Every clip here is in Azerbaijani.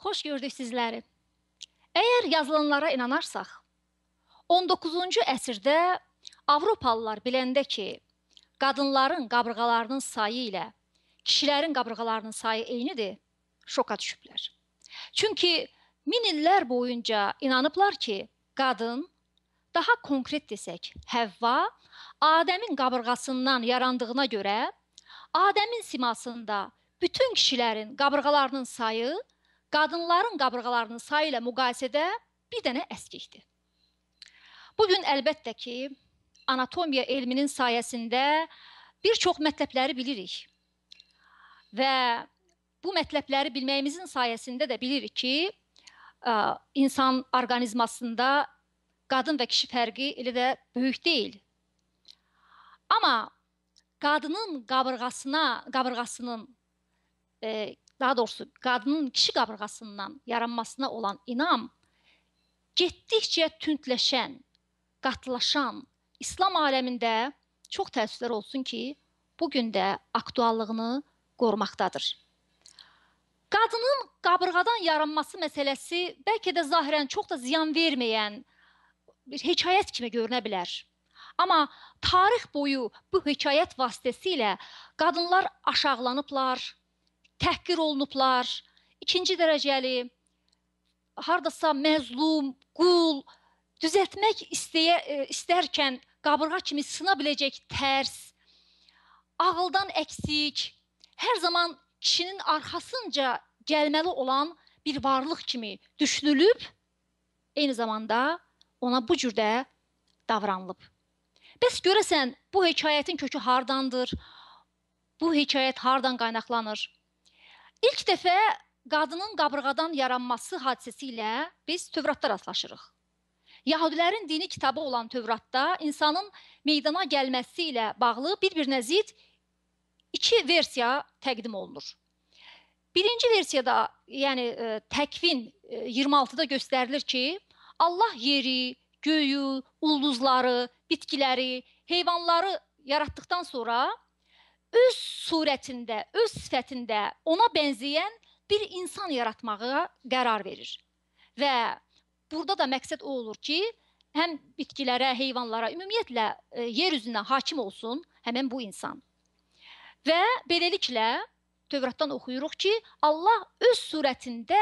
Xoş gördük sizləri. Əgər yazılanlara inanarsaq, 19-cu əsrdə Avropalılar biləndə ki, qadınların qabırğalarının sayı ilə kişilərin qabırğalarının sayı eynidir, şoka düşüblər. Çünki min illər boyunca inanıblar ki, qadın daha konkret desək, Həvva Adəmin qabırğasından yarandığına görə Adəmin simasında bütün kişilərin qabırğalarının sayı qadınların qabırğalarının sayı ilə müqayisədə bir dənə əskikdir. Bu gün əlbəttə ki, anatomiya elminin sayəsində bir çox mətləbləri bilirik. Və bu mətləbləri bilməyimizin sayəsində də bilirik ki, insan orqanizmasında qadın və kişi fərqi elə də böyük deyil. Amma qadının qabırğasına, qabırğasının e, daha doğrusu qadının kişi qabrğasından yaranmasına olan inam getdikcə tündləşən, qatlaşan İslam aləmində çox təəssüflər olsun ki, bu gün də aktuallığını qorumaqdadır. Qadının qabırğadan yaranması məsələsi bəlkə də zahirən çox da ziyan verməyən bir hekayət kimi görünə bilər. Amma tarix boyu bu hekayət vasitəsilə qadınlar aşağılanıblar, təhqir olunublar, ikinci dərəcəli hardasa məzlum, qul düzəltmək istəyə e, istərkən qabırğa kimi sına biləcək tərs, ağıldan əksik, hər zaman kişinin arxasınca gəlməli olan bir varlıq kimi düşünülüb, eyni zamanda ona bu cür də davranılıb. Bəs görəsən bu hekayətin kökü hardandır? Bu hekayət hardan qaynaqlanır? İlk dəfə qadının qabırğadan yaranması hadisəsi ilə biz Tövratda rastlaşırıq. Yahudilərin dini kitabı olan Tövratda insanın meydana gəlməsi ilə bağlı bir-birinə zid iki versiya təqdim olunur. Birinci versiyada, yəni e, təkvin 26-da e, göstərilir ki, Allah yeri, göyü, ulduzları, bitkiləri, heyvanları yaratdıqdan sonra öz surətində, öz sifətində ona bənzəyən bir insan yaratmağa qərar verir. Və burada da məqsəd o olur ki, həm bitkilərə, heyvanlara, ümumiyyətlə e, yer üzünə hakim olsun həmin bu insan. Və beləliklə Tövratdan oxuyuruq ki, Allah öz surətində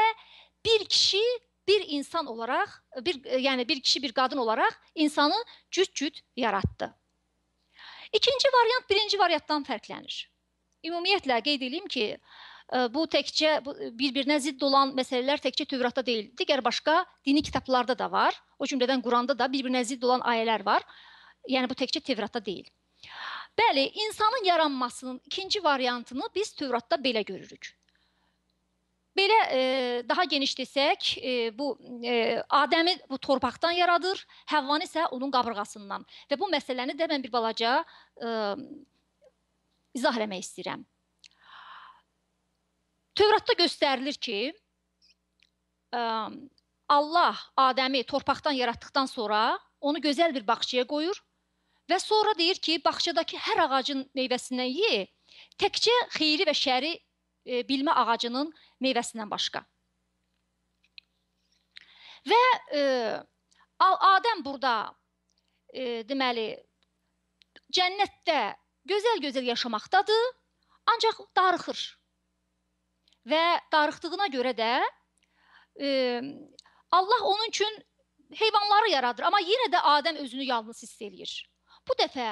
bir kişi bir insan olaraq, bir e, yəni bir kişi bir qadın olaraq insanı cüt-cüt yaratdı. İkinci variant birinci variantdan fərqlənir. Ümumiyyətlə qeyd edeyim ki, e, bu təkcə e, bir-birinə zidd olan məsələlər təkcə Tövratda deyil, digər başqa dini kitablarda da var. O cümlədən Quranda da bir-birinə zidd olan ayələr var. Yəni bu təkcə Tövratda deyil. Bəli, insanın yaranmasının ikinci variantını biz Tövratda belə görürük. Belə e, daha geniş desək, e, bu e, Adəmi bu torpaqdan yaradır, Həvvanı isə onun qabırğasından. Və bu məsələni də mən bir balaca e, izah etmək istəyirəm. Tövratda göstərilir ki, e, Allah Adəmi torpaqdan yaratdıqdan sonra onu gözəl bir bağçaya qoyur və sonra deyir ki, bağçadakı hər ağacın meyvəsindən ye, təkcə xeyri və şəri e, bilmə ağacının meyvəsindən başqa. Və e, Adəm burada e, deməli cənnətdə gözəl-gözəl yaşamaqdadır, ancaq darıxır. Və darıxdığına görə də e, Allah onun üçün heyvanları yaradır, amma yenə də Adəm özünü yalnız hiss eləyir. Bu dəfə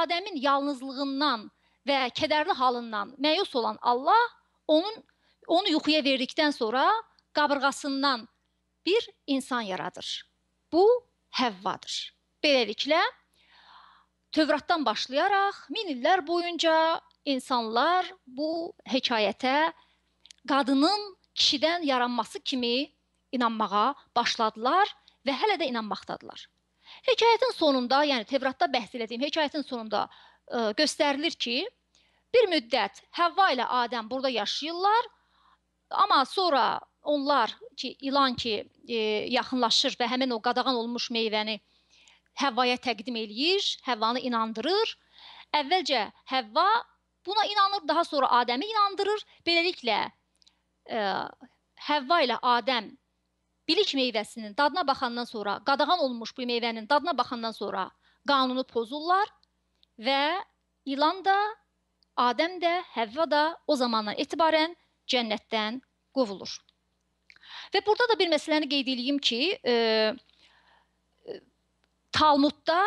Adəmin yalnızlığından və kədərli halından məyus olan Allah onun Onu yuxuya verdikdən sonra qabırğasından bir insan yaradır. Bu Həvvadır. Beləliklə Tövratdan başlayaraq min illər boyunca insanlar bu hekayətə qadının kişidən yaranması kimi inanmağa başladılar və hələ də inanmaqdadılar. Hekayətin sonunda, yəni Tevratda bəhs etdiyim hekayətin sonunda ə, göstərilir ki, bir müddət Həvva ilə Adəm burada yaşayırlar Amma sonra onlar ki, ilan ki, e, yaxınlaşır və həmin o qadağan olmuş meyvəni Həvvaya təqdim eləyir, Həvvanı inandırır. Əvvəlcə Həvva buna inanır, daha sonra Adəmi inandırır. Beləliklə e, Həvva ilə Adəm bilik meyvəsinin dadına baxandan sonra, qadağan olmuş bu meyvənin dadına baxandan sonra qanunu pozurlar və ilan da, Adəm də, Həvva da o zamandan etibarən cənnətdən qovulur. Və burada da bir məsələni qeyd edeyim ki, e, Talmudda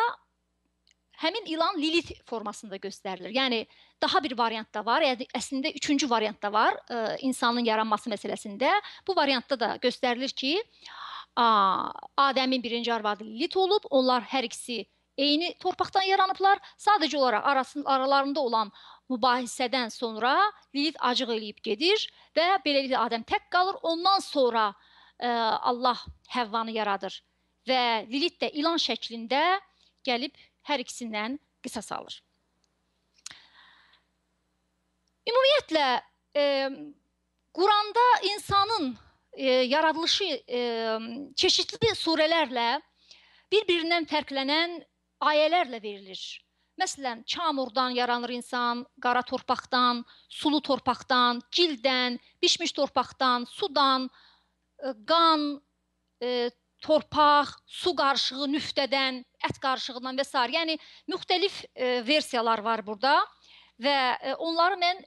həmin ilan Lilith formasında göstərilir. Yəni daha bir variant da var. Yəni əslində 3-cü variant da var e, insanın yaranması məsələsində. Bu variantda da göstərilir ki, a, Adəmin birinci arvadı Lilith olub, onlar hər ikisi eyni torpaqdan yaranıblar. Sadəcə olaraq arasın, aralarında olan mübahisədən sonra Lilith acıq eləyib gedir və beləliklə Adəm tək qalır. Ondan sonra ə, e, Allah Həvvanı yaradır və Lilith də ilan şəklində gəlib hər ikisindən qisas alır. Ümumiyyətlə e, Quranda insanın e, yaradılışı e, çeşidli surələrlə bir-birindən fərqlənən ayələrlə verilir. Məsələn, çamurdan yaranır insan, qara torpaqdan, sulu torpaqdan, gildən, bişmiş torpaqdan, sudan, e, qan, e, torpaq, su qarışığı, nüftədən, ət qarışığından və s. Yəni müxtəlif e, versiyalar var burada və e, onları mən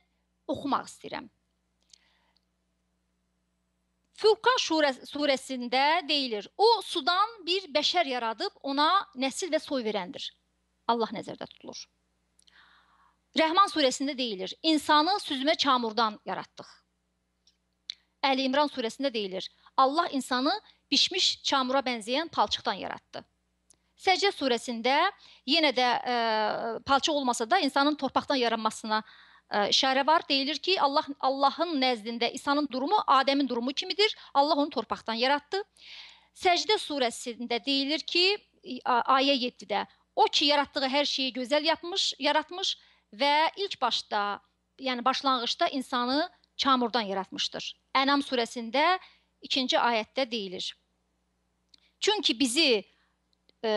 oxumaq istəyirəm. Furqan surəsində deyilir: "O sudan bir bəşər yaradıb ona nəsil və soy verəndir." Allah nəzərdə tutulur. Rəhman surəsində deyilir, insanı süzmə çamurdan yaratdıq. Əli İmran surəsində deyilir, Allah insanı bişmiş çamura bənzəyən palçıqdan yaratdı. Səcdə surəsində yenə də e, palçıq olmasa da insanın torpaqdan yaranmasına e, işarə var. Deyilir ki, Allah Allahın nəzdində İsa'nın durumu Adəmin durumu kimidir. Allah onu torpaqdan yaratdı. Səcdə surəsində deyilir ki, ayə 7-də O ki yaratdığı hər şeyi gözəl yapmış, yaratmış və ilk başda, yəni başlanğıcda insanı çamurdan yaratmışdır. Ənam surəsində 2-ci ayədə deyilir. Çünki bizi ə, e,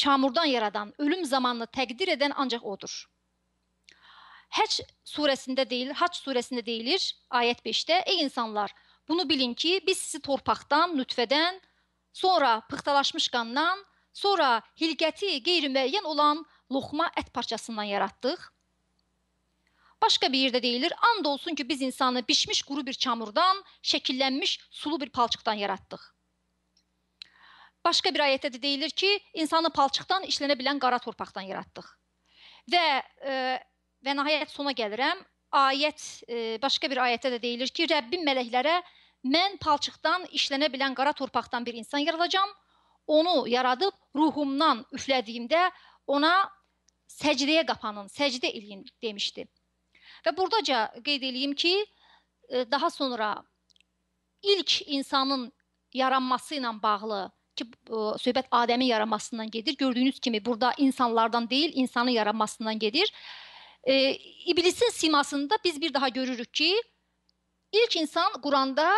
çamurdan yaradan, ölüm zamanını təqdir edən ancaq odur. Həc surəsində deyilir, Hac surəsində deyilir, ayət 5-də: "Ey insanlar, bunu bilin ki, biz sizi torpaqdan, nütfədən, sonra pıxtalaşmış qandan Sonra hilqəti qeyri-müəyyən olan loxma ət parçasından yaratdıq. Başqa bir yerdə deyilir, and olsun ki, biz insanı bişmiş quru bir çamurdan, şəkillənmiş sulu bir palçıqdan yaratdıq. Başqa bir ayətdə də deyilir ki, insanı palçıqdan işlənə bilən qara torpaqdan yaratdıq. Və e, və nəhayət sona gəlirəm. Ayət e, başqa bir ayətdə də deyilir ki, Rəbbim mələklərə mən palçıqdan işlənə bilən qara torpaqdan bir insan yaradacağam onu yaradıb ruhumdan üflədiyimdə ona səcdəyə qapanın, səcdə eləyin demişdi. Və burdaca qeyd eləyim ki, e, daha sonra ilk insanın yaranması ilə bağlı ki, e, söhbət Adəmin yaranmasından gedir. Gördüyünüz kimi burada insanlardan deyil, insanın yaranmasından gedir. E, iblisin simasında biz bir daha görürük ki, ilk insan Quranda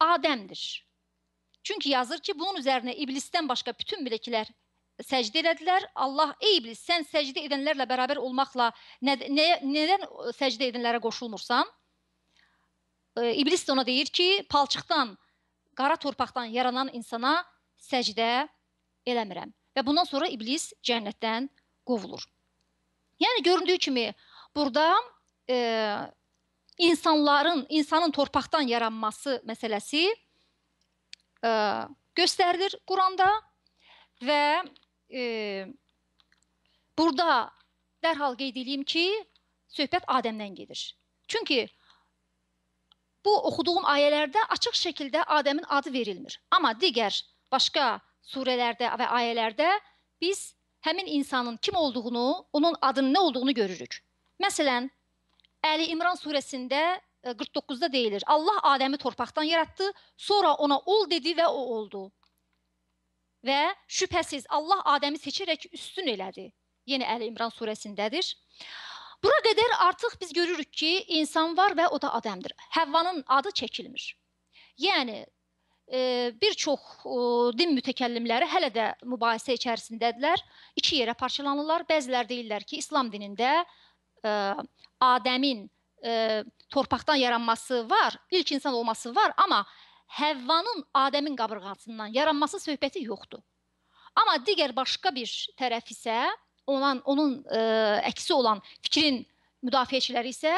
Adəmdir. Çünki yazır ki, bunun üzərinə iblisdən başqa bütün mələklər səcdə elədilər. Allah, ey iblis, sən səcdə edənlərlə bərabər olmaqla nə, nə, nədən səcdə edənlərə qoşulmursan? E, iblis də ona deyir ki, palçıqdan, qara torpaqdan yaranan insana səcdə eləmirəm. Və bundan sonra iblis cənnətdən qovulur. Yəni göründüyü kimi burada e, insanların, insanın torpaqdan yaranması məsələsi ə, e, göstərilir Quranda və e, burada dərhal qeyd edeyim ki, söhbət Adəmdən gedir. Çünki bu oxuduğum ayələrdə açıq şəkildə Adəmin adı verilmir. Amma digər başqa surələrdə və ayələrdə biz həmin insanın kim olduğunu, onun adının nə olduğunu görürük. Məsələn, Əli İmran surəsində 49-da e, deyilir. Allah Adəmi torpaqdan yaratdı, sonra ona ol dedi və o oldu. Və şübhəsiz Allah Adəmi seçərək üstün elədi. Yenə Əli İmran surəsindədir. Bura qədər artıq biz görürük ki, insan var və o da Adəmdir. Həvvanın adı çəkilmir. Yəni e, bir çox e, din mütəkəllimləri hələ də mübahisə içərisindədirlər. İki yerə parçalanırlar. Bəziləri deyirlər ki, İslam dinində e, Adəmin e, torpaqdan yaranması var, ilk insan olması var, amma Həvvanın Adəmin qabırğasından yaranması söhbəti yoxdur. Amma digər başqa bir tərəf isə olan onun ə, e, əksi olan fikrin müdafiəçiləri isə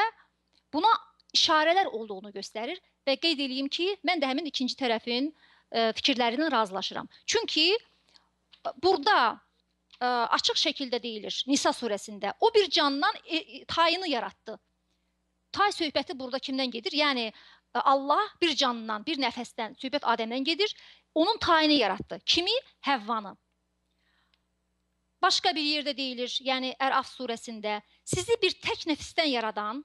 buna işarələr olduğunu göstərir və qeyd eləyim ki, mən də həmin ikinci tərəfin ə, e, fikirlərindən razılaşıram. Çünki burada ə, e, açıq şəkildə deyilir Nisa surəsində o bir candan e, tayını yaratdı tay söhbəti burada kimdən gedir? Yəni e, Allah bir candan, bir nəfəsdən söhbət Adəmdən gedir. Onun tayını yaratdı. Kimi? Həvvanı. Başqa bir yerdə deyilir, yəni Ər-Af surəsində, sizi bir tək nəfisdən yaradan,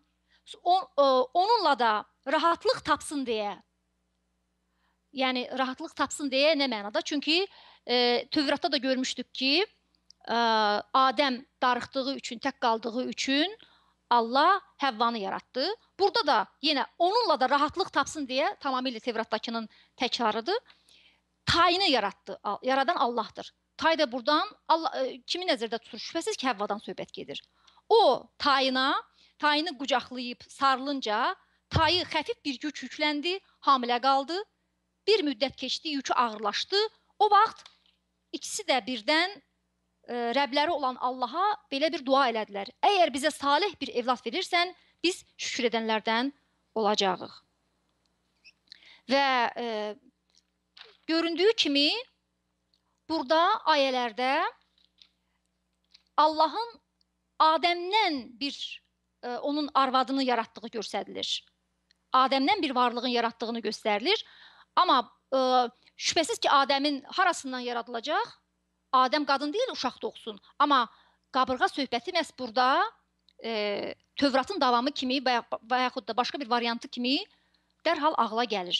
on, ə, e, onunla da rahatlıq tapsın deyə. Yəni rahatlıq tapsın deyə nə mənada? Çünki e, Tövratda da görmüşdük ki, ə, e, Adəm darıxdığı üçün, tək qaldığı üçün Allah Həvvanı yaratdı. Burada da yenə onunla da rahatlıq tapsın deyə tamamilə Tevratdakının təkrarıdır. Tayını yaratdı. Yaradan Allahdır. Tay da burdan Allah e, kimi nəzərdə tutur? Şübhəsiz ki, Həvvadan söhbət gedir. O tayına, tayını qucaqlayıb sarılınca tayı xəfif bir yük yükləndi, hamilə qaldı. Bir müddət keçdi, yükü ağırlaşdı. O vaxt ikisi də birdən Rəbləri olan Allaha belə bir dua elədilər. Əgər bizə salih bir evlad verirsən, biz şükür edənlərdən olacağıq. Və e, göründüyü kimi burada ayələrdə Allahın Adəmdən bir e, onun arvadını yaratdığı göstərilir. Adəmdən bir varlığın yaratdığını göstərilir. Amma e, şübhəsiz ki, Adəmin harasından yaradılacaq? Adəm qadın deyil, uşaq doğsun. Amma qabırğa söhbəti məhz burada e, Tövratın davamı kimi və, və yaxud da başqa bir variantı kimi dərhal ağla gəlir.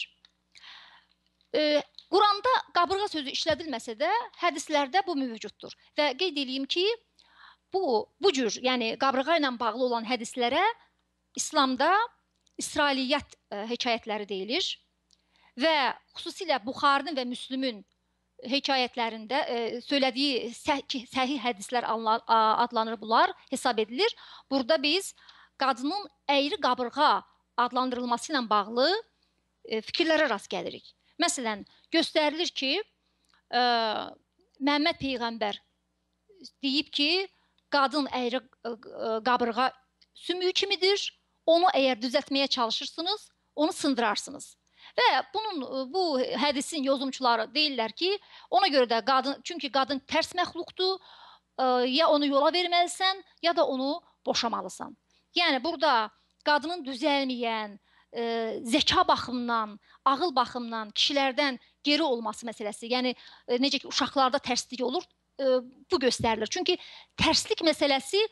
E, Quranda qabırğa sözü işlədilməsə də, hədislərdə bu mövcuddur. Və qeyd edeyim ki, bu bu cür, yəni qabırğa ilə bağlı olan hədislərə İslamda İsrailiyyət e, hekayətləri deyilir və xüsusilə Buxarının və Müslümün hekayətlərində e, söylədiyi səh səhih hədislər adlanır bunlar, hesab edilir. Burada biz qadının əyri qabırğa adlandırılması ilə bağlı e, fikirlərə rast gəlirik. Məsələn, göstərilir ki, e, Məhəmməd peyğəmbər deyib ki, qadın əyri e, e, qabırğa sümüyü kimidir. Onu əgər düzəltməyə çalışırsınız, onu sındırarsınız. Və bunun bu hədisin yozumçuları deyirlər ki, ona görə də qadın çünki qadın tərs məxluqdur, ya onu yola verməlisən, ya da onu boşamalısan. Yəni burada qadının düzəlməyən ə, zəka baxımından, ağıl baxımından kişilərdən geri olması məsələsi, yəni ə, necə ki uşaqlarda tərslik olur, ə, bu göstərilir. Çünki tərslik məsələsi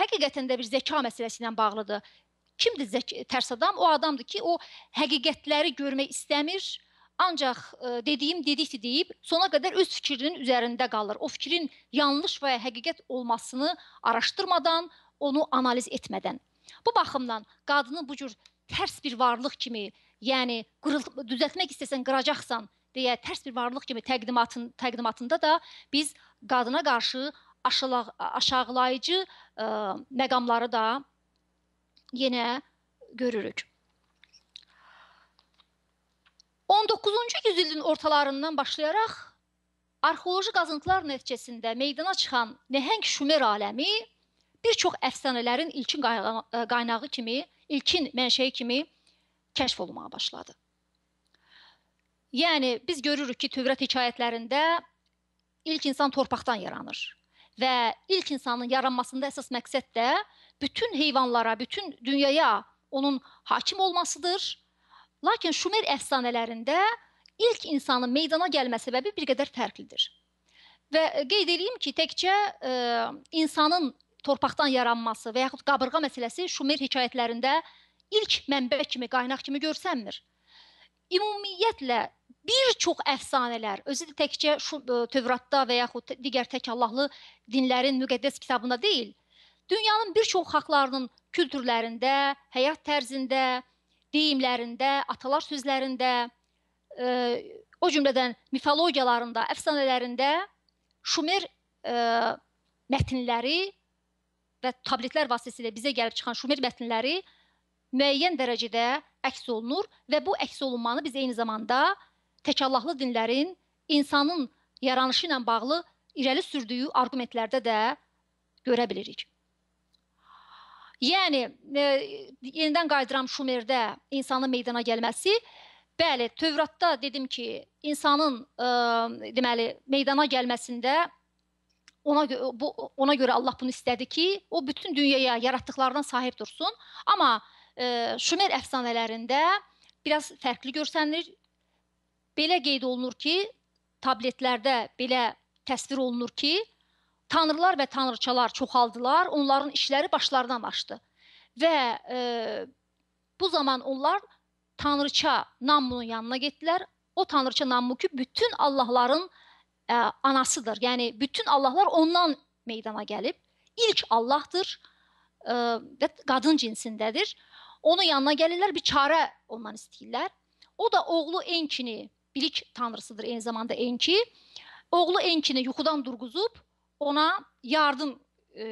həqiqətən də bir zəka məsələsi ilə bağlıdır. Kimdir zək tərs adam? O adamdır ki, o həqiqətləri görmək istəmir, ancaq ə, e, dediyim dedikdi deyib sona qədər öz fikrinin üzərində qalır. O fikrin yanlış və ya həqiqət olmasını araşdırmadan, onu analiz etmədən. Bu baxımdan qadını bu cür tərs bir varlıq kimi, yəni qırıl düzəltmək istəsən qıracaqsan deyə tərs bir varlıq kimi təqdimatın təqdimatında da biz qadına qarşı aşılaq, aşağılayıcı ə, e, məqamları da yenə görürük. 19-cu yüzilin ortalarından başlayaraq arxeoloji qazıntılar nəticəsində meydana çıxan nəhəng Şumer aləmi bir çox əfsanələrin ilkin e, qaynağı kimi, ilkin mənşəyi kimi kəşf olunmağa başladı. Yəni biz görürük ki, Tövrat hekayətlərində ilk insan torpaqdan yaranır və ilk insanın yaranmasında əsas məqsəd də bütün heyvanlara, bütün dünyaya onun hakim olmasıdır. Lakin Şumer əfsanələrində ilk insanın meydana gəlmə səbəbi bir qədər fərqlidir. Və e, qeyd eləyim ki, təkcə e, insanın torpaqdan yaranması və yaxud qabırğa məsələsi Şumer hekayətlərində ilk mənbə kimi, qaynaq kimi görsənmir. Ümumiyyətlə bir çox əfsanələr, özü də təkcə şu, e, Tövratda və yaxud digər tək Allahlı dinlərin müqəddəs kitabında deyil, Dünyanın bir çox xalqlarının kültürlərində, həyat tərzində, deyimlərində, atalar sözlərində, e, o cümlədən mifologiyalarında, əfsanələrində Şumer e, mətnləri və tabletlər vasitəsilə bizə gəlib çıxan Şumer mətnləri müəyyən dərəcədə əks olunur və bu əks olunmanı biz eyni zamanda təkallahlı dinlərin insanın yaranışı ilə bağlı irəli sürdüyü arqumentlərdə də görə bilirik. Yəni, e, yenidən qayıdıram Şumerdə insanın meydana gəlməsi. Bəli, Tövratda dedim ki, insanın e, deməli meydana gəlməsində ona gö bu ona görə Allah bunu istədi ki, o bütün dünyaya yaratdıqlarından sahib dursun. Amma e, Şumer əfsanələrində biraz fərqli görsənilir. Belə qeyd olunur ki, tabletlərdə belə təsvir olunur ki, tanrılar və tanrıçalar çoxaldılar, onların işləri başlarından aşdı. Və e, bu zaman onlar tanrıça Nammunun yanına getdilər. O tanrıça Nammu ki, bütün Allahların e, anasıdır. Yəni bütün Allahlar ondan meydana gəlib. İlk Allahdır e, və qadın cinsindədir. Onun yanına gəlirlər, bir çarə ondan istəyirlər. O da oğlu Enkini, bilik tanrısıdır eyni zamanda Enki. Oğlu Enkini yuxudan durğuzub ona yardım e,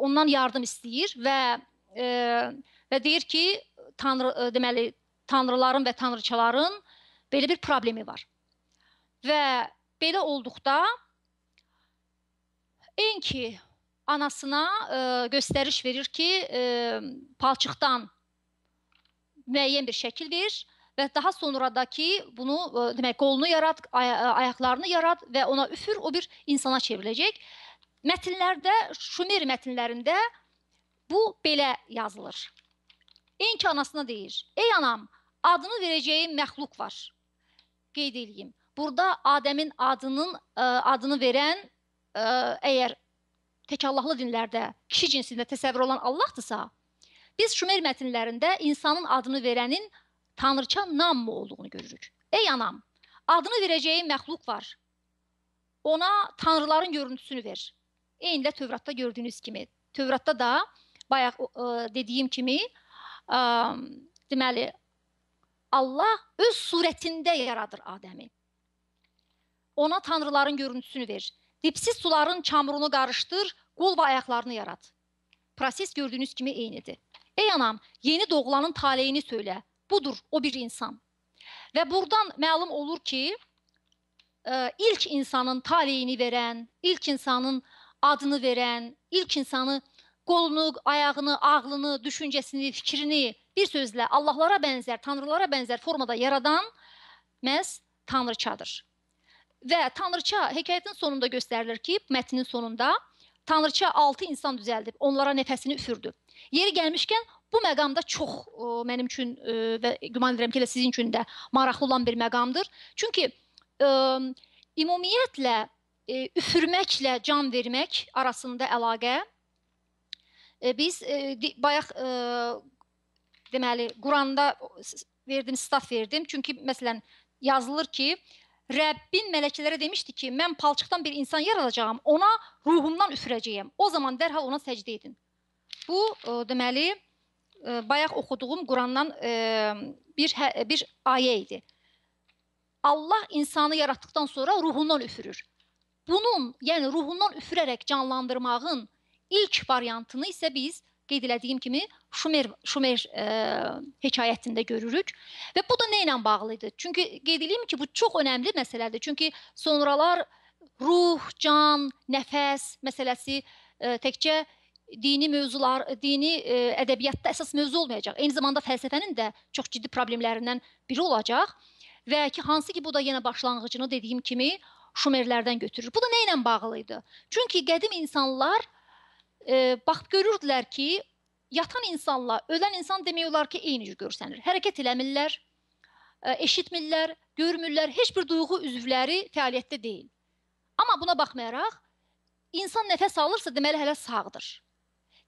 ondan yardım istəyir və e, və deyir ki, tanrı e, deməli tanrıların və tanrıçaların belə bir problemi var. Və belə olduqda Enki anasına e, göstəriş verir ki, e, palçıqdan müəyyən bir şəkil verir və daha sonradakı bunu ə, e, demək qolunu yarat, ay ayaqlarını yarat və ona üfür, o bir insana çevriləcək. Mətnlərdə, Şumer mətnlərində bu belə yazılır. Ən ki anasına deyir: "Ey anam, adını verəcəyim məxluq var." Qeyd eləyim. Burada Adəmin adının ə, e, adını verən ə, e, əgər tək Allahlı dinlərdə kişi cinsində təsəvvür olan Allahdırsa, biz Şumer mətnlərində insanın adını verənin tanrıça Nammo olduğunu görürük. Ey anam, adını verəcəyin məxluq var. Ona tanrıların görüntüsünü ver. Eyni ilə Tövratda gördüyünüz kimi. Tövratda da bayaq ə, e, dediyim kimi ə, e, deməli Allah öz surətində yaradır Adəmi. Ona tanrıların görüntüsünü ver. Dipsiz suların çamurunu qarışdır, qol və ayaqlarını yarat. Proses gördüyünüz kimi eynidir. Ey anam, yeni doğulanın taleyini söylə. Budur o bir insan. Və buradan məlum olur ki, e, ilk insanın taleyini verən, ilk insanın adını verən, ilk insanı qolunu, ayağını, ağlını, düşüncəsini, fikrini bir sözlə Allahlara bənzər, tanrılara bənzər formada yaradan məhz tanrıçadır. Və tanrıça hekayətin sonunda göstərilir ki, mətnin sonunda tanrıça 6 insan düzəldib, onlara nəfəsini üfürdü. Yeri gəlmişkən Bu məqam da çox ə, mənim üçün ə, e, və güman edirəm ki, elə sizin üçün də maraqlı olan bir məqamdır. Çünki ə, e, ümumiyyətlə ə, e, üfürməklə can vermək arasında əlaqə ə, biz ə, bayaq ə, deməli Quranda verdim, stat verdim. Çünki məsələn yazılır ki, Rəbbin mələkələrə demişdi ki, mən palçıqdan bir insan yaradacağam, ona ruhumdan üfürəcəyəm. O zaman dərhal ona səcdə edin. Bu ə, deməli bayaq oxuduğum Qurandan bir hə, bir ayə idi. Allah insanı yaratdıqdan sonra ruhundan üfürür. Bunun, yəni ruhundan üfürərək canlandırmağın ilk variantını isə biz qeyd elədiyim kimi Şumer Şumer e, hekayətində görürük və bu da nə ilə bağlı idi? Çünki qeyd eləyim ki, bu çox önəmli məsələdir. Çünki sonralar ruh, can, nəfəs məsələsi e, təkcə dini mövzular, dini e, ədəbiyyatda əsas mövzu olmayacaq. Eyni zamanda fəlsəfənin də çox ciddi problemlərindən biri olacaq və ki, hansı ki bu da yenə başlanğıcını dediyim kimi Şumerlərdən götürür. Bu da nə ilə bağlı idi? Çünki qədim insanlar e, bax görürdülər ki, yatan insanla ölən insan demək olar ki, eyni cür görsənir. Hərəkət eləmirlər, e, eşitmirlər, görmürlər, heç bir duyğu üzvləri fəaliyyətdə deyil. Amma buna baxmayaraq insan nəfəs alırsa deməli hələ sağdır.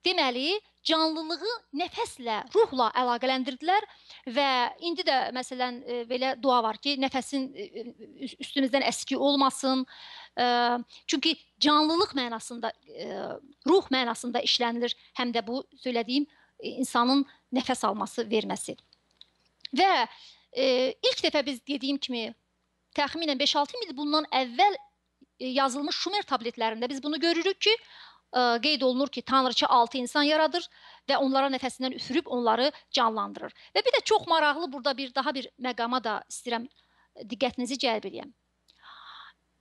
Deməli, canlılığı nəfəslə, ruhla əlaqələndirdilər və indi də məsələn e, belə dua var ki, nəfəsin e, e, üstümüzdən əski olmasın. Çünki canlılıq mənasında, ruh mənasında işlənilir həm də bu söylədiyim insanın nəfəs alması, verməsi. Və ilk dəfə biz dediyim kimi təxminən 5-6 il bundan əvvəl yazılmış Şumer tabletlərində biz bunu görürük ki, e, qeyd olunur ki, tanrıça 6 insan yaradır və onlara nəfəsindən üfürüb onları canlandırır. Və bir də çox maraqlı burada bir daha bir məqama da istəyirəm diqqətinizi cəlb edəyəm.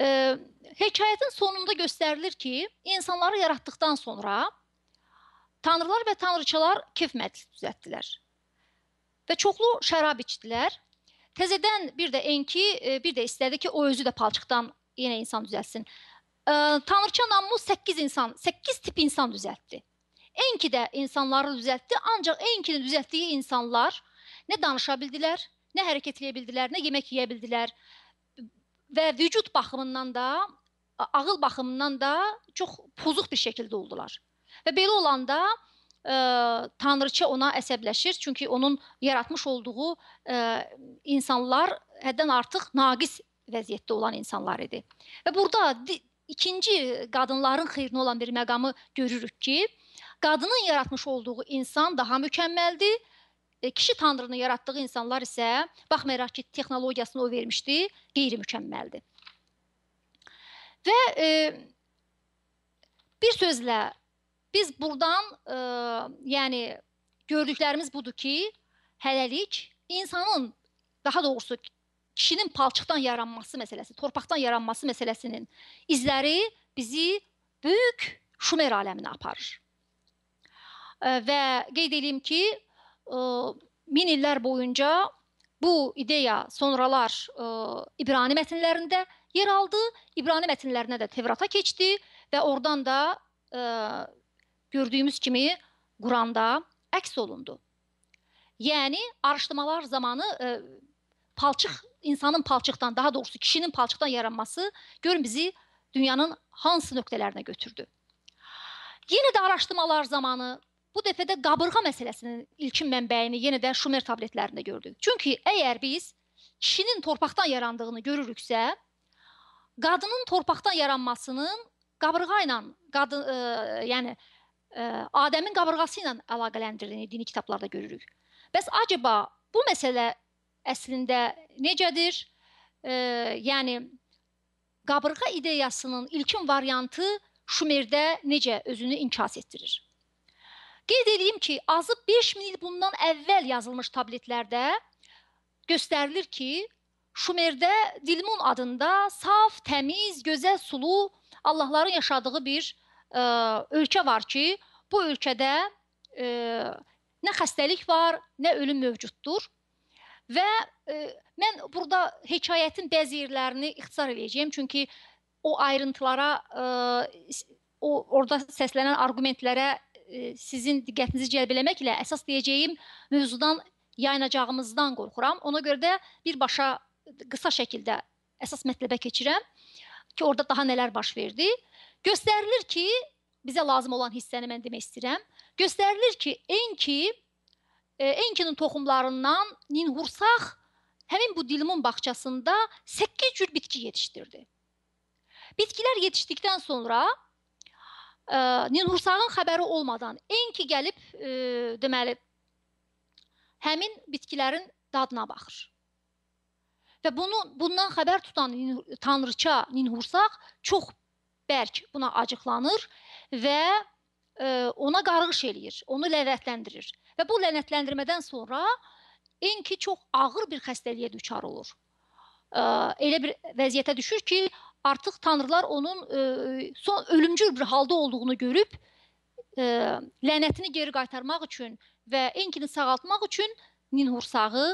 E, hekayətin sonunda göstərilir ki, insanları yaratdıqdan sonra tanrılar və tanrıçalar kef məclisi düzəltdilər. Və çoxlu şərab içdilər. Təzədən bir də Enki bir də istədi ki, o özü də palçıqdan yenə insan düzəlsin e, Tanrıça namus 8 insan, 8 tip insan düzəltdi. Enki də insanları düzəltdi, ancaq Enkinin düzəltdiyi insanlar nə danışa bildilər, nə hərəkət edə bildilər, nə yemək yeyə bildilər və vücud baxımından da, ağıl baxımından da çox pozuq bir şəkildə oldular. Və belə olanda ə, e, tanrıça ona əsəbləşir, çünki onun yaratmış olduğu ə, e, insanlar həddən artıq naqis vəziyyətdə olan insanlar idi. Və burada İkinci, e, qadınların xeyrinə olan bir məqamı görürük ki, qadının yaratmış olduğu insan daha mükəmməldir. E, kişi tanrını yaratdığı insanlar isə baxmayaraq ki, texnologiyasını o vermişdi, qeyri-mükəmməldir. Və e, bir sözlə biz burdan, e, yəni gördüklərimiz budur ki, hələlik insanın daha doğrusu kişinin palçıqdan yaranması məsələsi, torpaqdan yaranması məsələsinin izləri bizi böyük Şumer aləminə aparır. Və qeyd edeyim ki, min illər boyunca bu ideya sonralar İbrani mətnlərində yer aldı, İbrani mətnlərinə də Tevrata keçdi və oradan da gördüyümüz kimi Quranda əks olundu. Yəni araşdırmalar zamanı palçıq insanın palçıqdan, daha doğrusu kişinin palçıqdan yaranması görün bizi dünyanın hansı nöqtələrinə götürdü. Yenə də araşdırmalar zamanı bu dəfə də qabırğa məsələsinin ilkin mənbəyini yenə də Şumer tabletlərində gördük. Çünki əgər biz kişinin torpaqdan yarandığını görürüksə, qadının torpaqdan yaranmasının qabırğa ilə qadın e, yəni e, Adəmin qabırğası ilə əlaqələndirildiyi dini kitablarda görürük. Bəs acaba bu məsələ əslində necədir? E, yəni qabırğa ideyasının ilkin variantı Şumerdə necə özünü inkas etdirir? Qeyd edeyim ki, azı 5000 il bundan əvvəl yazılmış tabletlərdə göstərilir ki, Şumerdə Dilmun adında saf, təmiz, gözəl sulu Allahların yaşadığı bir ə, ölkə var ki, bu ölkədə ə, nə xəstəlik var, nə ölüm mövcuddur. Və e, mən burada hekayətin bəzi yerlərini ixtisar eləyəcəyəm, çünki o ayrıntılara e, o orada səslənən arqumentlərə e, sizin diqqətinizi cəlb eləməklə əsas deyəcəyim mövzudan yayınacağımızdan qorxuram. Ona görə də birbaşa qısa şəkildə əsas mətləbə keçirəm ki, orada daha nələr baş verdi. Göstərilir ki, bizə lazım olan hissəni mən demək istəyirəm. Göstərilir ki, en ki Enkinin toxumlarından Ninhursaq həmin bu dilimin bağçasında 8 cür bitki yetişdirdi. Bitkilər yetişdikdən sonra ə, e, Ninhursağın xəbəri olmadan Enki gəlib ə, e, deməli həmin bitkilərin dadına baxır. Və bunu bundan xəbər tutan tanrıça Ninhursaq çox bərk buna acıqlanır və ə, e, ona qarğış eləyir, onu ləvətləndirir. Və bu lənətləndirmədən sonra en ki çox ağır bir xəstəliyə düçar olur. Elə bir vəziyyətə düşür ki, artıq tanrılar onun son ölümcül bir halda olduğunu görüb lənətini geri qaytarmaq üçün və Enkini sağaltmaq üçün Ninhursağı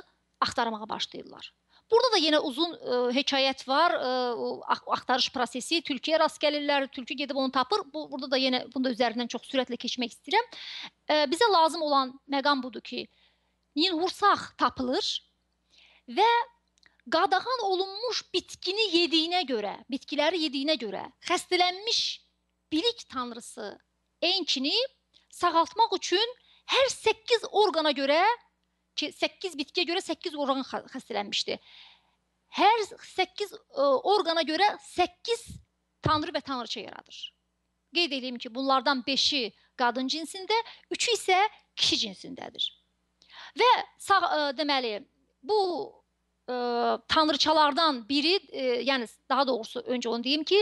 axtarmağa başlayırlar. Burada da yenə uzun ə, e, hekayət var. Ə, e, axtarış prosesi, tülküyə rast gəlirlər, tülkü gedib onu tapır. Bu burada da yenə bunda üzərindən çox sürətlə keçmək istəyirəm. Ə, e, bizə lazım olan məqam budur ki, Ninhursaq tapılır və qadağan olunmuş bitkini yediyinə görə, bitkiləri yediyinə görə xəstələnmiş bilik tanrısı Enkini sağaltmaq üçün hər 8 orqana görə ki 8 bitkiyə görə 8 orqan xəstələnmişdi. Hər 8 e, orqana görə 8 tanrı və tanrıça yaradır. Qeyd edeyim ki, bunlardan 5-i qadın cinsində, 3-ü isə kişi cinsindədir. Və sağ ə, e, deməli, bu ə, e, tanrıçalardan biri, ə, yəni daha doğrusu öncə onu deyim ki,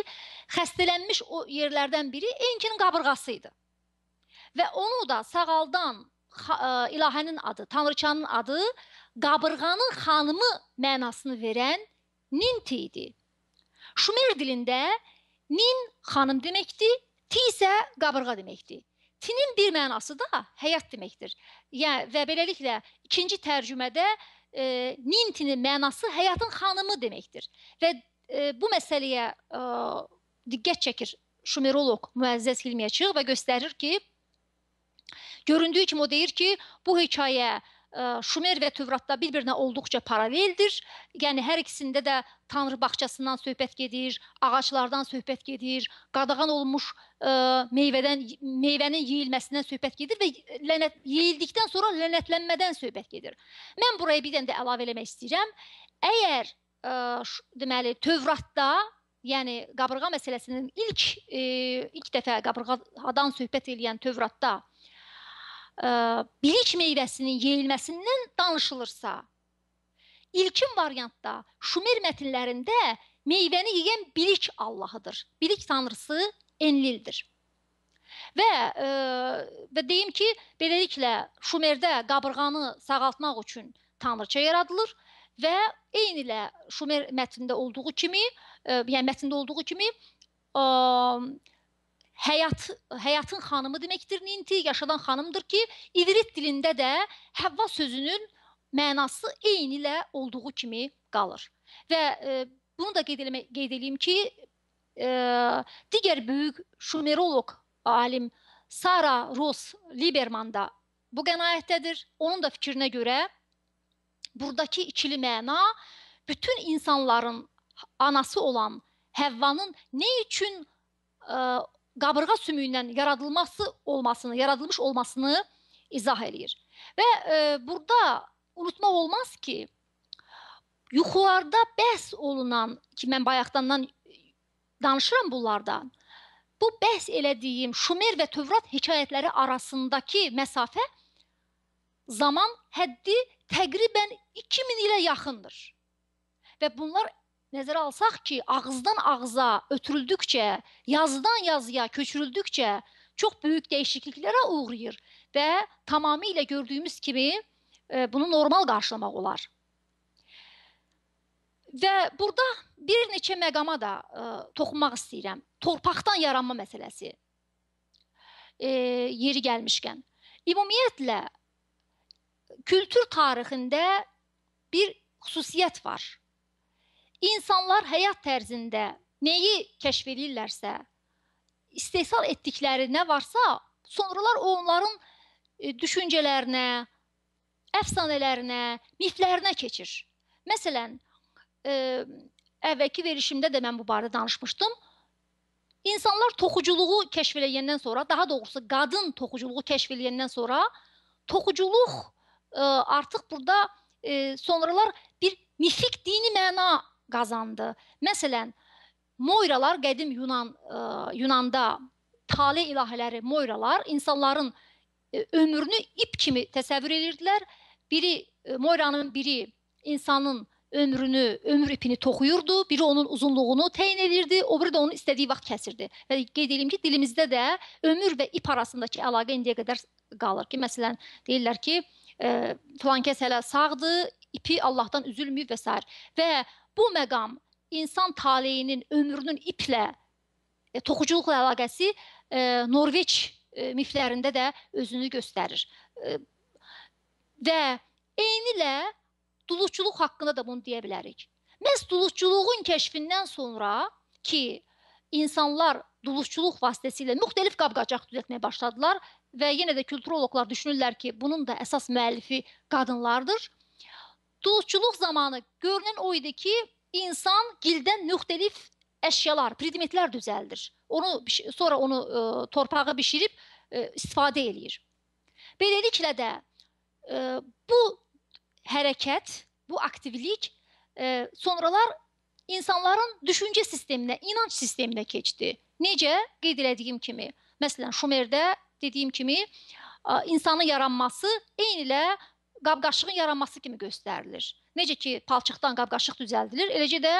xəstələnmiş o yerlərdən biri Enkin qabırğası idi. Və onu da sağaldan E, ilahənin adı, tanrıçanın adı qabırğanın xanımı mənasını verən Ninti idi. Şumer dilində Nin xanım deməkdir, Ti isə qabırğa deməkdir. Tinin bir mənası da həyat deməkdir. Yəni və beləliklə ikinci tərcümədə e, Nimtinin mənası həyatın xanımı deməkdir. Və e, bu məsələyə e, diqqət çəkir şumeroloq Müəzzəz Hilmiyaçıq və göstərir ki, Göründüyü kimi o deyir ki, bu hekayə e, Şumer və Tövratda bir-birinə olduqca paraleldir. Yəni hər ikisində də Tanrı bağçasından söhbət gedir, ağaclardan söhbət gedir, qadağan olunmuş ə, e, meyvədən meyvənin yeyilməsindən söhbət gedir və lənət yeyildikdən sonra lənətlənmədən söhbət gedir. Mən buraya bir dənə də əlavə eləmək istəyirəm. Əgər ə, e, şu, deməli Tövratda Yəni qabırğa məsələsinin ilk e, ilk dəfə qabırğadan söhbət eləyən Tövratda ə, e, bilik meyvəsinin yeyilməsindən danışılırsa, ilkin variantda Şumer mətnlərində meyvəni yeyən bilik Allahıdır. Bilik tanrısı Enlildir. Və ə, e, və deyim ki, beləliklə Şumerdə qabırğanı sağaltmaq üçün tanrıça yaradılır və eyni ilə Şumer mətnində olduğu kimi, ə, e, yəni mətnində olduğu kimi ə, həyat həyatın xanımı deməkdir Ninti, yaşadan xanımdır ki, İvrit dilində də Həvva sözünün mənası eyni ilə olduğu kimi qalır. Və e, bunu da qeyd, eləmə, qeyd eləyim ki, e, digər böyük şumeroloq alim Sara Ross Liberman da bu qənaətdədir. Onun da fikrinə görə burdakı ikili məna bütün insanların anası olan Həvvanın nə üçün ə, e, qabırğa sümüyündən yaradılması olmasını, yaradılmış olmasını izah eləyir. Və e, burada unutmaq olmaz ki, yuxularda bəhs olunan ki, mən bayaqdandan danışıram bunlardan. Bu bəhs elədiyim Şumer və Tövrat hekayətləri arasındakı məsafə zaman həddi təqribən 2000 ilə yaxındır. Və bunlar nəzərə alsaq ki, ağızdan ağza ötürüldükcə, yazıdan yazıya köçürüldükcə çox böyük dəyişikliklərə uğrayır və tamamilə gördüyümüz kimi e, bunu normal qarşılamaq olar. Və burada bir neçə məqama da e, toxunmaq istəyirəm. Torpaqdan yaranma məsələsi. E, yeri gəlmişkən, ümumiyyətlə kültür tarixində bir xüsusiyyət var İnsanlar həyat tərzində nəyi kəşf edirlərsə, istehsal etdikləri nə varsa, sonralar o onların e, düşüncələrinə, əfsanələrinə, miflərinə keçir. Məsələn, ə, e, əvvəlki verişimdə də mən bu barədə danışmışdım. İnsanlar toxuculuğu kəşf edəndən sonra, daha doğrusu qadın toxuculuğu kəşf edəndən sonra toxuculuq ə, e, artıq burada ə, sonralar bir mifik dini məna qazandı. Məsələn, Moyralar qədim Yunan ə, e, Yunanda tale ilahələri Moyralar insanların ə, e, ömrünü ip kimi təsəvvür edirdilər. Biri ə, e, Moyranın biri insanın ömrünü, ömür ipini toxuyurdu, biri onun uzunluğunu təyin edirdi, o biri də onu istədiyi vaxt kəsirdi. Və qeyd edim ki, dilimizdə də ömür və ip arasındakı əlaqə indiyə qədər qalır ki, məsələn, deyirlər ki, ə, filan kəs hələ sağdır, ipi Allahdan üzülməyib və s. Və bu məqam insan taleyinin, ömrünün iplə e, toxuculuqla əlaqəsi e, Norveç e, miflərində də özünü göstərir. E, və eynilə duluçuluq haqqında da bunu deyə bilərik. Məhz duluçuluğun kəşfindən sonra ki, insanlar duluçuluq vasitəsilə müxtəlif qab-qacaq düzəltməyə başladılar və yenə də kulturoloqlar düşünürlər ki, bunun da əsas müəllifi qadınlardır. Duluzçuluq zamanı görünən o idi ki, insan gildən müxtəlif əşyalar, predmetlər düzəldir. Onu sonra onu ə, e, torpağa bişirib ə, e, istifadə eləyir. Beləliklə də ə, e, bu hərəkət, bu aktivlik ə, sonralar insanların düşüncə sisteminə, inanc sisteminə keçdi. Necə? Qeyd elədiyim kimi, məsələn, Şumerdə dediyim kimi insanın yaranması eyni ilə qab-qaşığın yaranması kimi göstərilir. Necə ki palçıqdan qab-qaşıq düzəldilir, eləcə də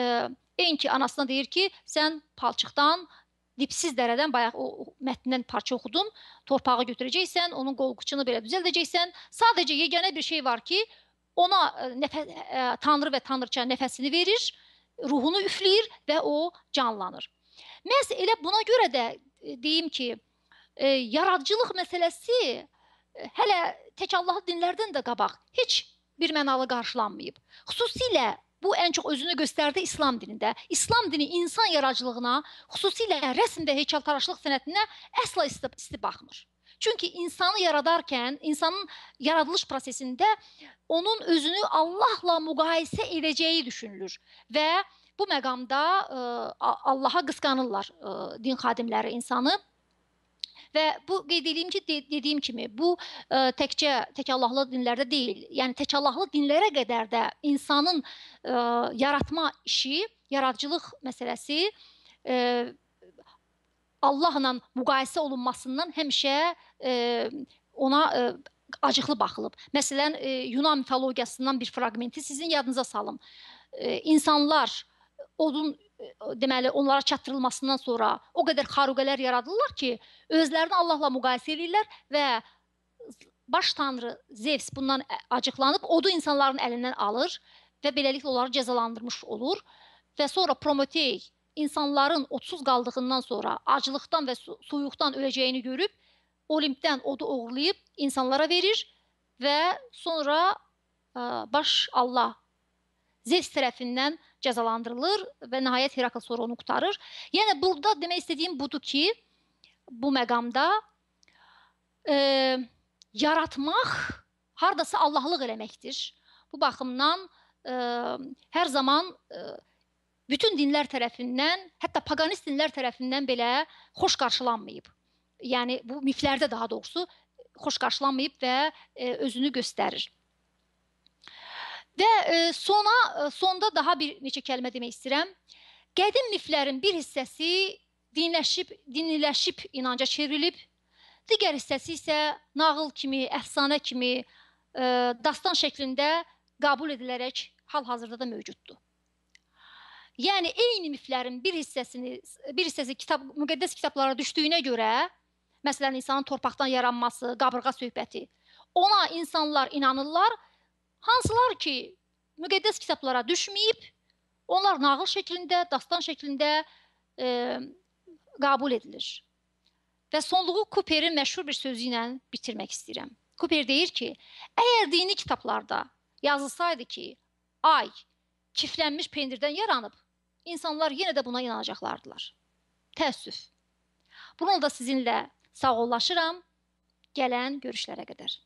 e, Enki anasına deyir ki, sən palçıqdan dipsiz dərədən bayaq o mətnindən parça oxudum. Torpağı götürəcəksən, onun qolquçunu belə düzəldəcəksən. Sadəcə yeganə bir şey var ki, ona e, nəfəs ə, e, tanrı və tanrıça nəfəsini verir, ruhunu üfləyir və o canlanır. Məhz elə buna görə də e, deyim ki, ə, yaradıcılıq məsələsi hələ tək Allahı dinlərdən də qabaq heç bir mənalı qarşılanmayıb. Xüsusilə bu ən çox özünü göstərdi İslam dinində. İslam dini insan yaradıcılığına, xüsusilə rəsm və heykəltaraşlıq sənətinə əsla isti baxmır. Çünki insanı yaradarkən, insanın yaradılış prosesində onun özünü Allahla müqayisə edəcəyi düşünülür və bu məqamda ə, Allaha qısqanırlar ə, din xadimləri insanı. Və bu qeyd edeyim ki, de dediyim kimi, bu ə, e, təkcə təkallahlı dinlərdə deyil, yəni təkallahlı dinlərə qədər də insanın ə, e, yaratma işi, yaradıcılıq məsələsi ə, e, Allahla müqayisə olunmasından həmişə ə, ona ə, acıqlı baxılıb. Məsələn, ə, Yunan mitologiyasından bir fraqmenti sizin yadınıza salım. Ə, insanlar odun deməli onlara çatdırılmasından sonra o qədər xaruqələr yaradırlar ki, özlərini Allahla müqayisə edirlər və baş tanrı Zevs bundan acıqlanıb odu insanların əlindən alır və beləliklə onları cəzalandırmış olur və sonra Prometey insanların odsuz qaldığından sonra aclıqdan və su suyuqdan öləcəyini görüb Olimpdən odu oğurlayıb insanlara verir və sonra ə, baş Allah Zevs tərəfindən cəzalandırılır və nəhayət Herakl sonra onu qurtarır. Yəni burada demək istədiyim budur ki, bu məqamda e, yaratmaq hardasa Allahlıq eləməkdir. Bu baxımdan e, hər zaman e, bütün dinlər tərəfindən, hətta paqanist dinlər tərəfindən belə xoş qarşılanmayıb. Yəni bu miflərdə daha doğrusu xoş qarşılanmayıb və e, özünü göstərir. Və e, sona e, sonda daha bir neçə kəlmə demək istəyirəm. Qədim miflərin bir hissəsi dinləşib, diniləşib inanca çevrilib, digər hissəsi isə nağıl kimi, əfsanə kimi, e, dastan şəklində qəbul edilərək hal-hazırda da mövcuddur. Yəni eyni miflərin bir hissəsini, bir hissəsi kitab müqəddəs kitablara düşdüyünə görə, məsələn, insanın torpaqdan yaranması, qabırğa söhbəti, ona insanlar inanırlar Hansılar ki, müqəddəs kitablara düşməyib, onlar nağıl şəklində, dastan şəklində e, qəbul edilir. Və sonluğu Cooperin məşhur bir sözü ilə bitirmək istəyirəm. Cooper deyir ki, əgər dini kitablarda yazılsaydı ki, ay kiflənmiş pendirdən yaranıb, insanlar yenə də buna inanacaqlardılar. Təəssüf. Bununla da sizinlə sağollaşıram. Gələn görüşlərə qədər.